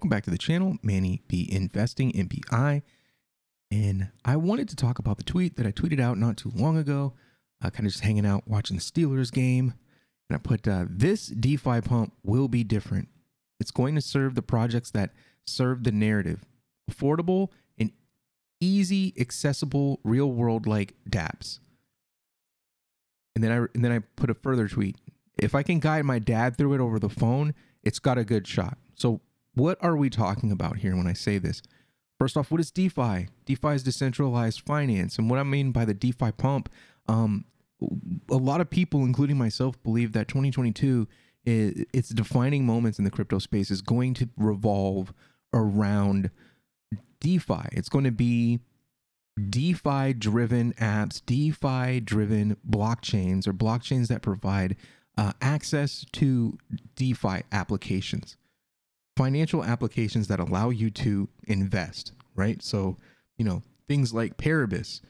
Welcome back to the channel, Manny B Investing MPI. And I wanted to talk about the tweet that I tweeted out not too long ago, uh, kind of just hanging out watching the Steelers game. And I put uh, this DeFi pump will be different. It's going to serve the projects that serve the narrative affordable and easy, accessible, real world like dApps. And then I and then I put a further tweet. If I can guide my dad through it over the phone, it's got a good shot. So what are we talking about here when I say this? First off, what is DeFi? DeFi is decentralized finance. And what I mean by the DeFi pump, um, a lot of people, including myself, believe that 2022, is, its defining moments in the crypto space is going to revolve around DeFi. It's going to be DeFi driven apps, DeFi driven blockchains, or blockchains that provide uh, access to DeFi applications financial applications that allow you to invest, right? So, you know, things like Paribus.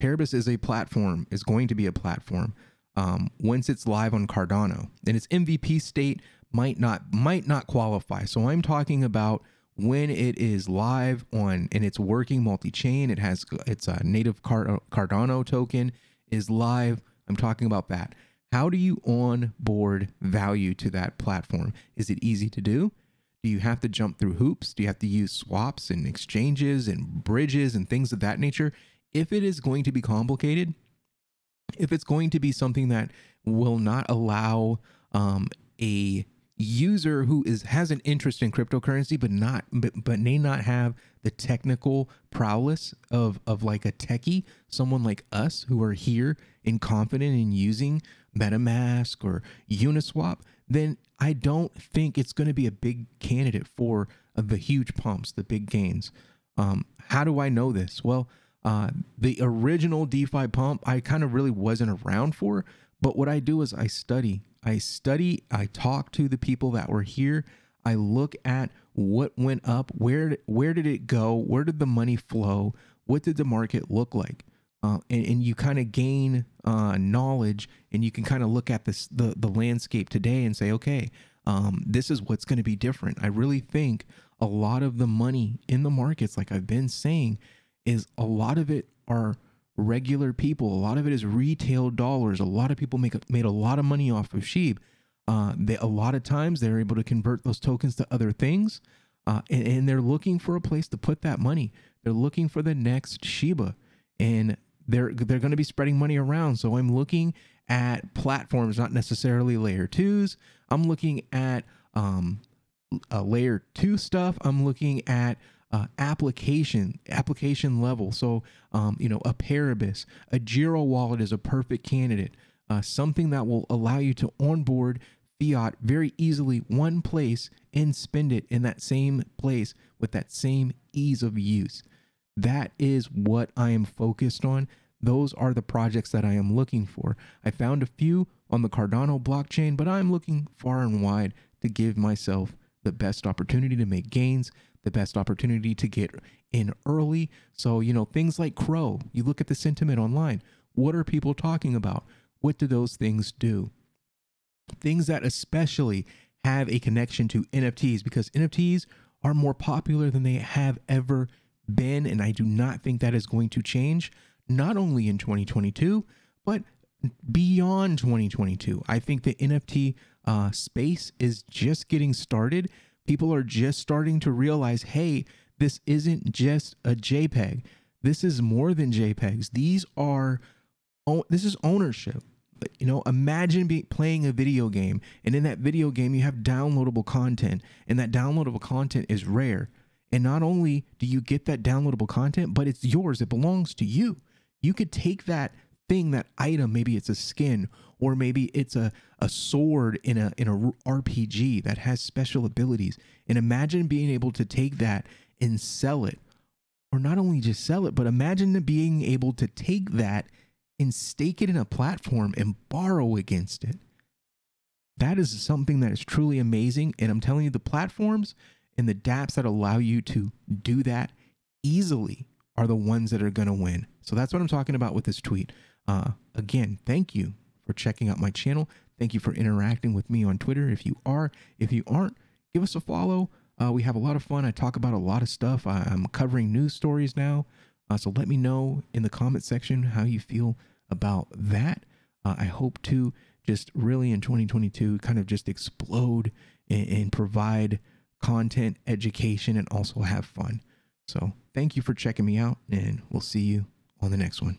Paribus is a platform, is going to be a platform um, once it's live on Cardano. And its MVP state might not might not qualify. So I'm talking about when it is live on and it's working multi-chain, it has its a native uh, Cardano token is live. I'm talking about that. How do you onboard value to that platform? Is it easy to do? Do you have to jump through hoops? Do you have to use swaps and exchanges and bridges and things of that nature? If it is going to be complicated, if it's going to be something that will not allow um, a user who is has an interest in cryptocurrency but not but, but may not have the technical prowess of of like a techie someone like us who are here and confident in using metamask or uniswap then I don't think it's going to be a big candidate for uh, the huge pumps, the big gains. Um, how do I know this? Well, uh, the original DeFi pump, I kind of really wasn't around for, but what I do is I study. I study, I talk to the people that were here. I look at what went up, where where did it go, where did the money flow, what did the market look like? uh, and, and, you kind of gain uh, knowledge and you can kind of look at this the, the landscape today and say okay um, this is what's going to be different i really think a lot of the money in the markets like i've been saying is a lot of it are regular people a lot of it is retail dollars a lot of people make made a lot of money off of sheep uh, they, a lot of times they're able to convert those tokens to other things uh, and, and they're looking for a place to put that money they're looking for the next shiba and they're they're going to be spreading money around. So I'm looking at platforms, not necessarily layer twos. I'm looking at um, layer two stuff. I'm looking at uh, application application level. So um, you know, a Paribus, a Giro wallet is a perfect candidate. Uh, something that will allow you to onboard fiat very easily one place and spend it in that same place with that same ease of use. That is what I am focused on. Those are the projects that I am looking for. I found a few on the Cardano blockchain, but I'm looking far and wide to give myself the best opportunity to make gains, the best opportunity to get in early. So, you know, things like Crow, you look at the sentiment online. What are people talking about? What do those things do? Things that especially have a connection to NFTs because NFTs are more popular than they have ever been, and I do not think that is going to change, not only in 2022, but beyond 2022. I think the NFT uh, space is just getting started. People are just starting to realize hey, this isn't just a JPEG. This is more than JPEGs. These are, this is ownership. You know, imagine be, playing a video game, and in that video game, you have downloadable content, and that downloadable content is rare. And not only do you get that downloadable content, but it's yours, it belongs to you. You could take that thing, that item, maybe it's a skin, or maybe it's a, a sword in a in a RPG that has special abilities. And imagine being able to take that and sell it. Or not only just sell it, but imagine being able to take that and stake it in a platform and borrow against it. That is something that is truly amazing. And I'm telling you, the platforms, and the dApps that allow you to do that easily are the ones that are going to win. So that's what I'm talking about with this tweet. Uh, again, thank you for checking out my channel. Thank you for interacting with me on Twitter. If you are, if you aren't, give us a follow. Uh, we have a lot of fun. I talk about a lot of stuff. I, am covering news stories now. Uh, so let me know in the comment section how you feel about that. Uh, I hope to just really in 2022 kind of just explode and, and provide content, education, and also have fun. So thank you for checking me out, and we'll see you on the next one.